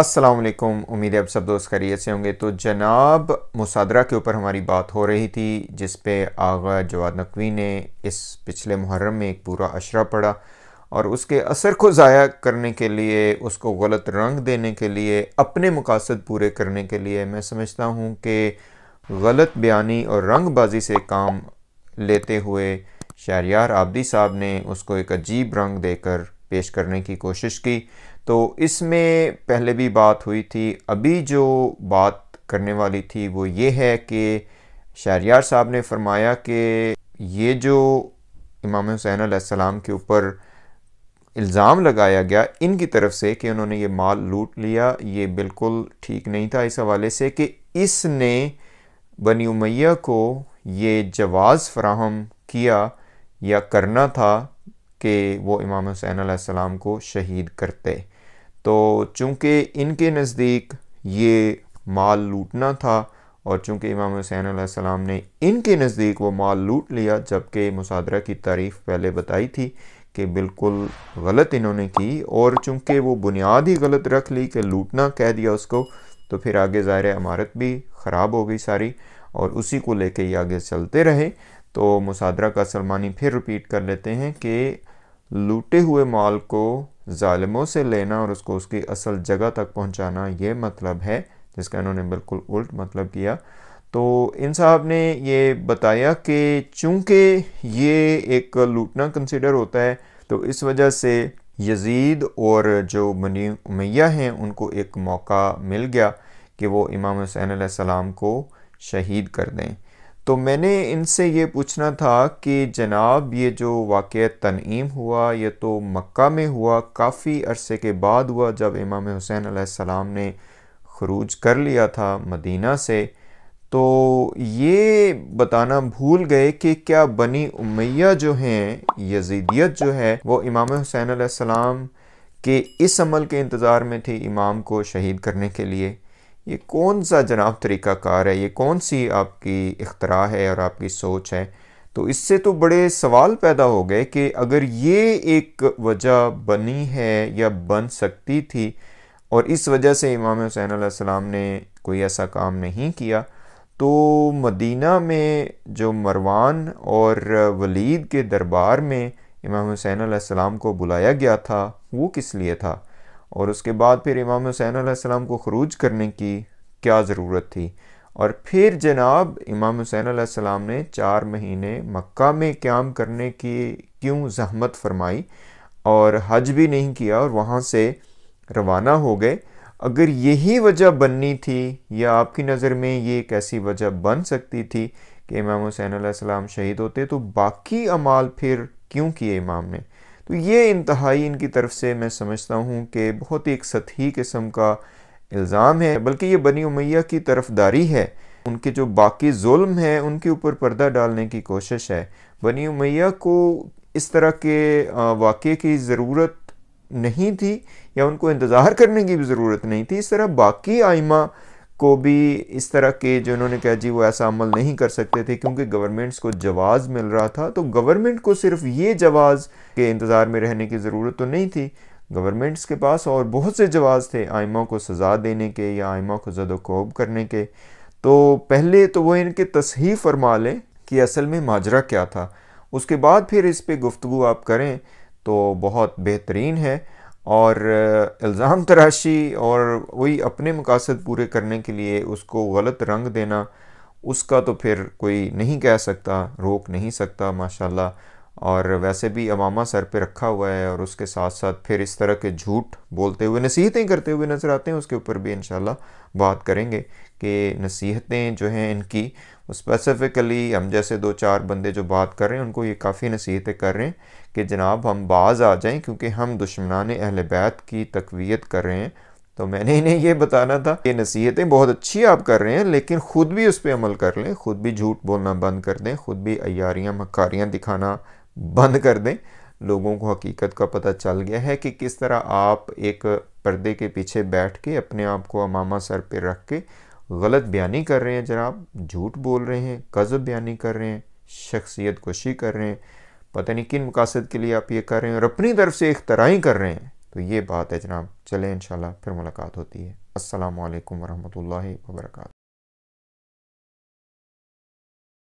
السلام علیکم امید ہے اب سب دوست خیریت سے ہوں گے تو جناب مصادرہ کے اوپر ہماری بات ہو رہی تھی جس پہ آغا جواد نقوی نے اس پچھلے محرم میں ایک پورا اشرہ پڑا اور اس کے اثر کو ضائع کرنے کے لیے اس کو غلط رنگ دینے کے لیے اپنے مقاصد پورے کرنے کے لیے میں سمجھتا ہوں کہ غلط بیانی اور رنگ بازی سے کام لیتے ہوئے شہریار آبدی صاحب نے اس کو ایک عجیب رنگ دے کر پیش کرنے کی کوشش کی تو اس میں پہلے بھی بات ہوئی تھی ابھی جو بات کرنے والی تھی وہ یہ ہے کہ شہریار صاحب نے فرمایا کہ یہ جو امام حسین علیہ السلام کے اوپر الزام لگایا گیا ان کی طرف سے کہ انہوں نے یہ مال لوٹ لیا یہ بالکل ٹھیک نہیں تھا اس حوالے سے کہ اس نے بنی امیہ کو یہ جواز فراہم کیا یا کرنا تھا کہ وہ امام حسین علیہ السلام کو شہید کرتے تو چونکہ ان کے نزدیک یہ مال لوٹنا تھا اور چونکہ امام حسین علیہ السلام نے ان کے نزدیک وہ مال لوٹ لیا جبکہ مسادرہ کی تعریف پہلے بتائی تھی کہ بالکل غلط انہوں نے کی اور چونکہ وہ بنیاد ہی غلط رکھ لی کہ لوٹنا کہہ دیا اس کو تو پھر آگے ظاہر عمارت بھی خراب ہو گئی ساری اور اسی کو لے کے یہ آگے چلتے رہے تو مسادرہ کا سلمانی پھر رپیٹ کر لیتے ہیں کہ لوٹے ہوئے مال کو ظالموں سے لینا اور اس کو اس کی اصل جگہ تک پہنچانا یہ مطلب ہے جس کا انہوں نے بالکل الٹ مطلب کیا تو ان صاحب نے یہ بتایا کہ چونکہ یہ ایک لوٹنا کنسیڈر ہوتا ہے تو اس وجہ سے یزید اور جو بنی امیہ ہیں ان کو ایک موقع مل گیا کہ وہ امام حسین علیہ السلام کو شہید کر دیں تو میں نے ان سے یہ پوچھنا تھا کہ جناب یہ جو واقعہ تنعیم ہوا یہ تو مکہ میں ہوا کافی عرصے کے بعد ہوا جب امام حسین علیہ السلام نے خروج کر لیا تھا مدینہ سے تو یہ بتانا بھول گئے کہ کیا بنی امیہ جو ہیں یزیدیت جو ہے وہ امام حسین علیہ السلام کے اس عمل کے انتظار میں تھی امام کو شہید کرنے کے لیے یہ کون سا جناب طریقہ کار ہے یہ کون سی آپ کی اختراع ہے اور آپ کی سوچ ہے تو اس سے تو بڑے سوال پیدا ہو گئے کہ اگر یہ ایک وجہ بنی ہے یا بن سکتی تھی اور اس وجہ سے امام حسین علیہ السلام نے کوئی ایسا کام نہیں کیا تو مدینہ میں جو مروان اور ولید کے دربار میں امام حسین علیہ السلام کو بلایا گیا تھا وہ کس لیے تھا اور اس کے بعد پھر امام حسین علیہ السلام کو خروج کرنے کی کیا ضرورت تھی اور پھر جناب امام حسین علیہ السلام نے چار مہینے مکہ میں قیام کرنے کی کیوں زحمت فرمائی اور حج بھی نہیں کیا اور وہاں سے روانہ ہو گئے اگر یہی وجہ بننی تھی یا آپ کی نظر میں یہ ایک ایسی وجہ بن سکتی تھی کہ امام حسین علیہ السلام شہید ہوتے تو باقی اعمال پھر کیوں کیے امام نے تو یہ انتہائی ان کی طرف سے میں سمجھتا ہوں کہ بہت ہی ایک سطحی قسم کا الزام ہے بلکہ یہ بنی امیہ کی طرف داری ہے ان کے جو باقی ظلم ہے ان کے اوپر پردہ ڈالنے کی کوشش ہے بنی امیہ کو اس طرح کے واقعے کی ضرورت نہیں تھی یا ان کو انتظار کرنے کی بھی ضرورت نہیں تھی اس طرح باقی آئمہ کو بھی اس طرح کے جو انہوں نے کہا جی وہ ایسا عمل نہیں کر سکتے تھے کیونکہ گورنمنٹس کو جواز مل رہا تھا تو گورنمنٹ کو صرف یہ جواز کے انتظار میں رہنے کی ضرورت تو نہیں تھی گورنمنٹس کے پاس اور بہت سے جواز تھے آئمہ کو سزا دینے کے یا آئمہ کو زد و قوب کرنے کے تو پہلے تو وہ ان کے تصحیح فرما لیں کہ اصل میں ماجرا کیا تھا اس کے بعد پھر اس پہ گفتگو آپ کریں تو بہت بہترین ہے اور الزام تراشی اور وہی اپنے مقاصد پورے کرنے کے لیے اس کو غلط رنگ دینا اس کا تو پھر کوئی نہیں کہہ سکتا روک نہیں سکتا ماشاءاللہ اللہ اور ویسے بھی عوامہ سر پہ رکھا ہوا ہے اور اس کے ساتھ ساتھ پھر اس طرح کے جھوٹ بولتے ہوئے نصیحتیں کرتے ہوئے نظر آتے ہیں اس کے اوپر بھی انشاءاللہ بات کریں گے کہ نصیحتیں جو ہیں ان کی اسپیسیفکلی ہم جیسے دو چار بندے جو بات کر رہے ہیں ان کو یہ کافی نصیحتیں کر رہے ہیں کہ جناب ہم بعض آ جائیں کیونکہ ہم دشمنان اہل بیت کی تقویت کر رہے ہیں تو میں نے انہیں یہ بتانا تھا کہ نصیحتیں بہت اچھی آپ کر رہے ہیں لیکن خود بھی اس پہ عمل کر لیں خود بھی جھوٹ بولنا بند کر دیں خود بھی ایاریاں مکاریاں دکھانا بند کر دیں لوگوں کو حقیقت کا پتہ چل گیا ہے کہ کس طرح آپ ایک پردے کے پیچھے بیٹھ کے اپنے آپ کو امامہ سر پہ رکھ کے غلط بیانی کر رہے ہیں جناب جھوٹ بول رہے ہیں قذب بیانی کر رہے ہیں شخصیت کشی کر رہے ہیں پتہ نہیں کن مقاصد کے لیے آپ یہ کر رہے ہیں اور اپنی طرف سے اخترائی کر رہے ہیں تو یہ بات ہے جناب چلیں انشاءاللہ پھر ملاقات ہوتی ہے السلام علیکم ورحمۃ اللہ وبرکاتہ